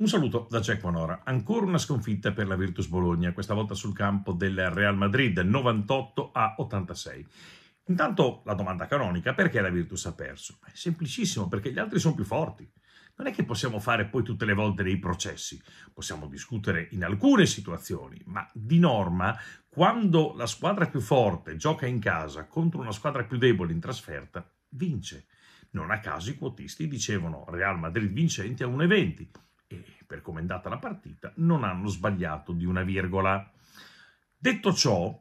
Un saluto da Jack Monora. Ancora una sconfitta per la Virtus Bologna, questa volta sul campo del Real Madrid, 98 a 86. Intanto la domanda canonica, perché la Virtus ha perso? È semplicissimo, perché gli altri sono più forti. Non è che possiamo fare poi tutte le volte dei processi, possiamo discutere in alcune situazioni, ma di norma quando la squadra più forte gioca in casa contro una squadra più debole in trasferta, vince. Non a caso i quotisti dicevano Real Madrid vincente a 1,20 e per come è andata la partita, non hanno sbagliato di una virgola. Detto ciò,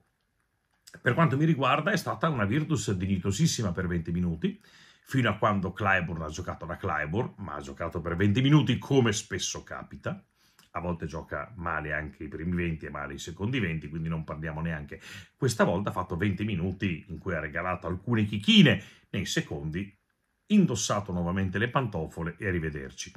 per quanto mi riguarda, è stata una Virtus dignitosissima per 20 minuti, fino a quando Clyburn ha giocato da Clyburn, ma ha giocato per 20 minuti come spesso capita. A volte gioca male anche i primi 20 e male i secondi 20, quindi non parliamo neanche. Questa volta ha fatto 20 minuti in cui ha regalato alcune chichine nei secondi, indossato nuovamente le pantofole e arrivederci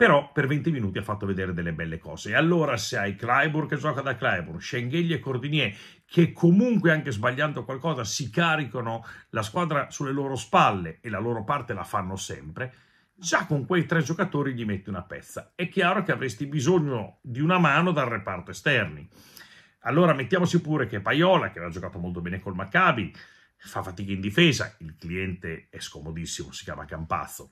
però per 20 minuti ha fatto vedere delle belle cose. E allora se hai Kleiburg che gioca da Kleiburg, Schengeli e Cordinier che comunque anche sbagliando qualcosa si caricano la squadra sulle loro spalle e la loro parte la fanno sempre, già con quei tre giocatori gli metti una pezza. È chiaro che avresti bisogno di una mano dal reparto esterni. Allora mettiamoci pure che Paiola, che aveva giocato molto bene col Maccabi, fa fatica in difesa, il cliente è scomodissimo, si chiama Campazzo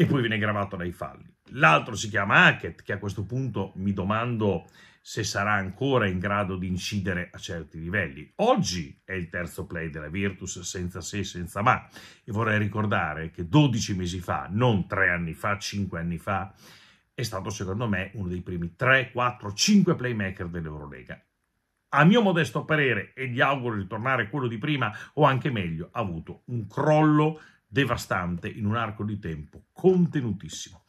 e poi viene gravato dai falli. L'altro si chiama Hackett, che a questo punto mi domando se sarà ancora in grado di incidere a certi livelli. Oggi è il terzo play della Virtus senza se senza ma e vorrei ricordare che 12 mesi fa, non 3 anni fa, 5 anni fa, è stato secondo me uno dei primi 3, 4, 5 playmaker dell'Eurolega. A mio modesto parere, e gli auguro di tornare quello di prima o anche meglio, ha avuto un crollo devastante in un arco di tempo contenutissimo.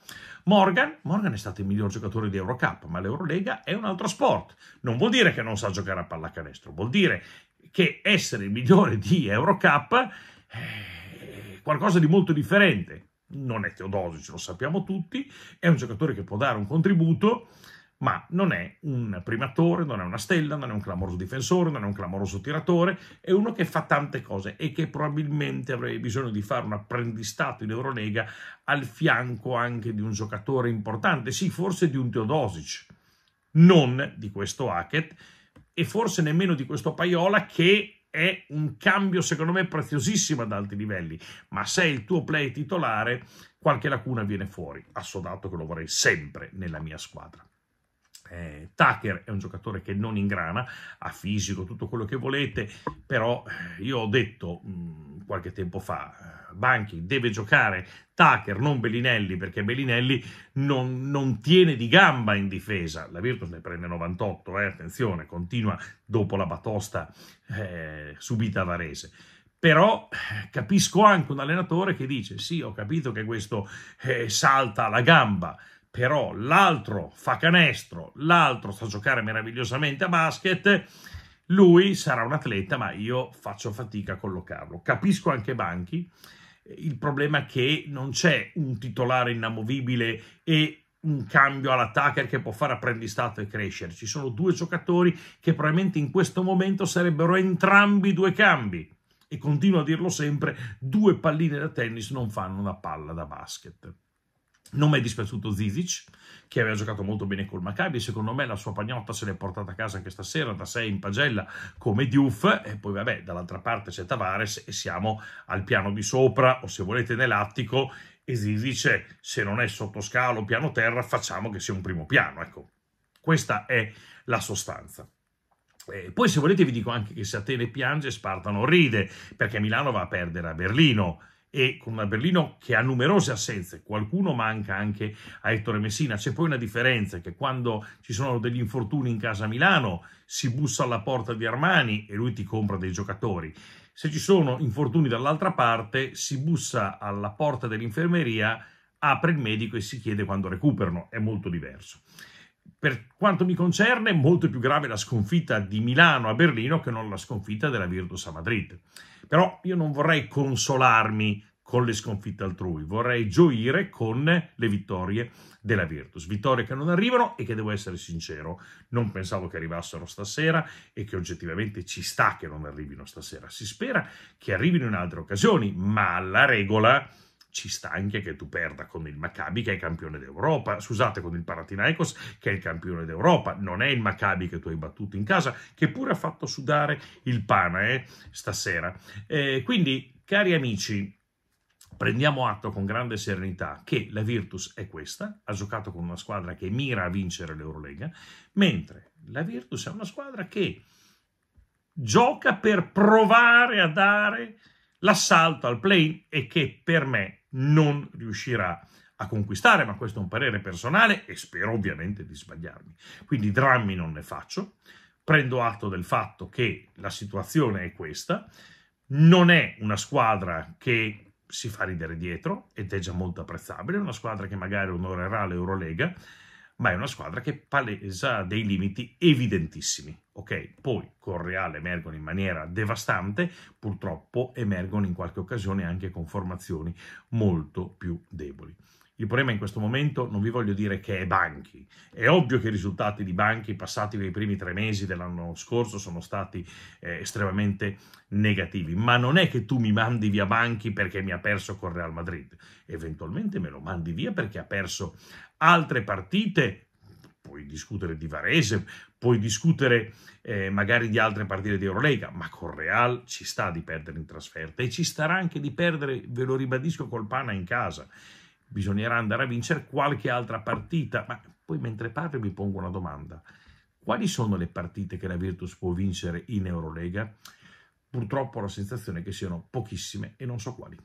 Morgan, Morgan è stato il miglior giocatore di Eurocup, ma l'Eurolega è un altro sport. Non vuol dire che non sa giocare a pallacanestro, vuol dire che essere il migliore di Eurocup eh, è qualcosa di molto differente. Non è Teodosio, ce lo sappiamo tutti, è un giocatore che può dare un contributo, ma non è un primatore, non è una stella, non è un clamoroso difensore, non è un clamoroso tiratore, è uno che fa tante cose e che probabilmente avrebbe bisogno di fare un apprendistato in Eurolega al fianco anche di un giocatore importante, sì, forse di un Teodosic, non di questo Hackett e forse nemmeno di questo Paiola che è un cambio secondo me preziosissimo ad alti livelli, ma se il tuo play titolare qualche lacuna viene fuori, assodato che lo vorrei sempre nella mia squadra. Eh, Tucker è un giocatore che non ingrana, ha fisico, tutto quello che volete, però eh, io ho detto mh, mm, qualche tempo fa, eh, Banchi deve giocare Tucker, non Bellinelli, perché Bellinelli non, non, tiene di gamba in difesa. La Virtus ne prende 98, eh, attenzione, continua dopo la batosta eh, subita a Varese. Però eh, capisco anche un allenatore che dice sì, ho capito che questo eh, salta la gamba, però l'altro fa canestro, l'altro sa giocare meravigliosamente a basket, lui sarà un atleta, ma io faccio fatica a collocarlo. Capisco anche Banchi, il problema è che non c'è un titolare inamovibile e un cambio all'attacker che può fare apprendistato e crescere. Ci sono due giocatori che probabilmente in questo momento sarebbero entrambi due cambi. E continuo a dirlo sempre, due palline da tennis non fanno una palla da basket. Non mi è dispiaciuto Zizic, che aveva giocato molto bene col Maccabi, secondo me la sua pagnotta se l'è portata a casa anche stasera, da 6 in pagella come Diouf, e poi vabbè, dall'altra parte c'è Tavares e siamo al piano di sopra, o se volete nell'attico, e Zizic, se non è sotto scalo, piano terra, facciamo che sia un primo piano, ecco. Questa è la sostanza. E poi se volete vi dico anche che se Atene piange, Spartano ride, perché Milano va a perdere a Berlino, e con una Berlino che ha numerose assenze, qualcuno manca anche a Ettore Messina. C'è poi una differenza che quando ci sono degli infortuni in casa a Milano si bussa alla porta di Armani e lui ti compra dei giocatori. Se ci sono infortuni dall'altra parte si bussa alla porta dell'infermeria, apre il medico e si chiede quando recuperano, è molto diverso per quanto mi concerne, molto più grave la sconfitta di Milano a Berlino che non la sconfitta della Virtus a Madrid. Però io non vorrei consolarmi con le sconfitte altrui, vorrei gioire con le vittorie della Virtus. Vittorie che non arrivano e che devo essere sincero, non pensavo che arrivassero stasera e che oggettivamente ci sta che non arrivino stasera. Si spera che arrivino in altre occasioni, ma la regola ci sta anche che tu perda con il Maccabi che è campione d'Europa, scusate con il Paratinaikos che è il campione d'Europa, non è il Maccabi che tu hai battuto in casa, che pure ha fatto sudare il pane eh, stasera. Eh, quindi, cari amici, prendiamo atto con grande serenità che la Virtus è questa, ha giocato con una squadra che mira a vincere l'Eurolega, mentre la Virtus è una squadra che gioca per provare a dare l'assalto al play e che per me non riuscirà a conquistare, ma questo è un parere personale e spero ovviamente di sbagliarmi. Quindi drammi non ne faccio, prendo atto del fatto che la situazione è questa, non è una squadra che si fa ridere dietro ed è già molto apprezzabile, è una squadra che magari onorerà l'Eurolega, ma è una squadra che palesa dei limiti evidentissimi. Ok, poi con Reale emergono in maniera devastante, purtroppo emergono in qualche occasione anche con formazioni molto più deboli. Il problema in questo momento non vi voglio dire che è Banchi. È ovvio che i risultati di Banchi passati nei primi tre mesi dell'anno scorso sono stati eh, estremamente negativi, ma non è che tu mi mandi via Banchi perché mi ha perso con Real Madrid. Eventualmente me lo mandi via perché ha perso altre partite discutere di Varese, puoi discutere eh, magari di altre partite di Eurolega, ma con Real ci sta di perdere in trasferta e ci starà anche di perdere, ve lo ribadisco, col Pana in casa. Bisognerà andare a vincere qualche altra partita, ma poi mentre parlo mi pongo una domanda. Quali sono le partite che la Virtus può vincere in Eurolega? Purtroppo ho la sensazione che siano pochissime e non so quali.